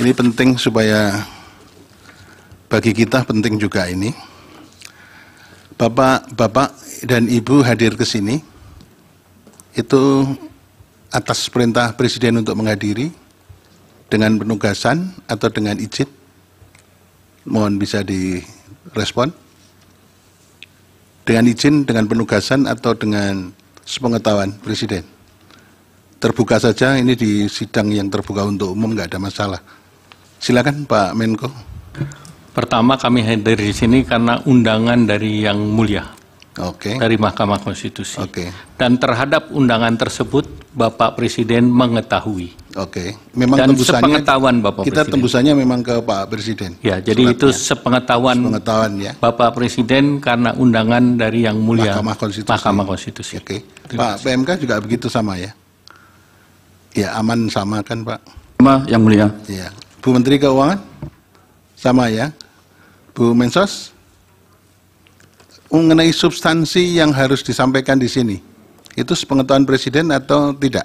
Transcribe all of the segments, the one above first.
Ini penting supaya bagi kita penting juga ini. Bapak-bapak dan Ibu hadir ke sini itu atas perintah Presiden untuk menghadiri dengan penugasan atau dengan izin. Mohon bisa direspon. Dengan izin, dengan penugasan atau dengan sepengetahuan Presiden. Terbuka saja, ini di sidang yang terbuka untuk umum, nggak ada masalah. Silakan Pak Menko. Pertama kami hadir di sini karena undangan dari Yang Mulia. Oke. Okay. Dari Mahkamah Konstitusi. Oke. Okay. Dan terhadap undangan tersebut Bapak Presiden mengetahui. Oke. Memang Dan tembusannya sepengetahuan Bapak kita Presiden. Kita tembusannya memang ke Pak Presiden. Ya, jadi Suratnya. itu sepengetahuan, sepengetahuan ya. Bapak Presiden karena undangan dari Yang Mulia Mahkamah Konstitusi. Mahkamah Konstitusi. Oke. Okay. Pak PMK juga begitu sama ya. Ya aman sama kan Pak? Sama Yang Mulia. Iya. Bu Menteri Keuangan? Sama ya. Bu Mensos? Mengenai substansi yang harus disampaikan di sini, itu sepengetahuan Presiden atau tidak?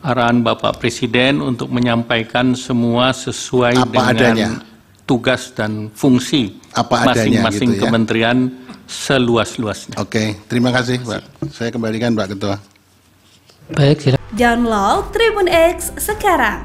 Arahan Bapak Presiden untuk menyampaikan semua sesuai Apa dengan adanya? tugas dan fungsi masing-masing gitu ya? kementerian seluas-luasnya. Oke, terima kasih, Pak. Saya kembalikan, Pak Ketua. Baik, silakan. Download Tribun X sekarang